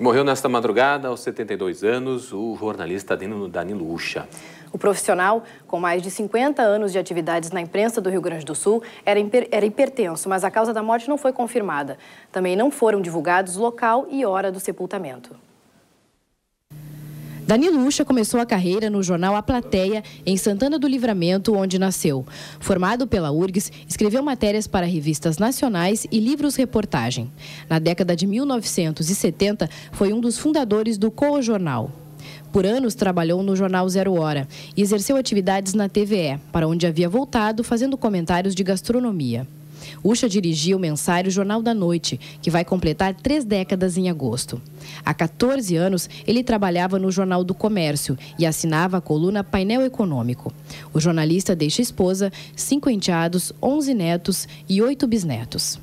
Morreu nesta madrugada, aos 72 anos, o jornalista Danilo Ucha. O profissional, com mais de 50 anos de atividades na imprensa do Rio Grande do Sul, era, hiper, era hipertenso, mas a causa da morte não foi confirmada. Também não foram divulgados local e hora do sepultamento. Dani Ucha começou a carreira no jornal A Plateia, em Santana do Livramento, onde nasceu. Formado pela URGS, escreveu matérias para revistas nacionais e livros-reportagem. Na década de 1970, foi um dos fundadores do COO Jornal. Por anos trabalhou no jornal Zero Hora e exerceu atividades na TVE, para onde havia voltado fazendo comentários de gastronomia. Ucha dirigiu o mensário Jornal da Noite, que vai completar três décadas em agosto. Há 14 anos, ele trabalhava no Jornal do Comércio e assinava a coluna Painel Econômico. O jornalista deixa esposa, cinco enteados, 11 netos e oito bisnetos.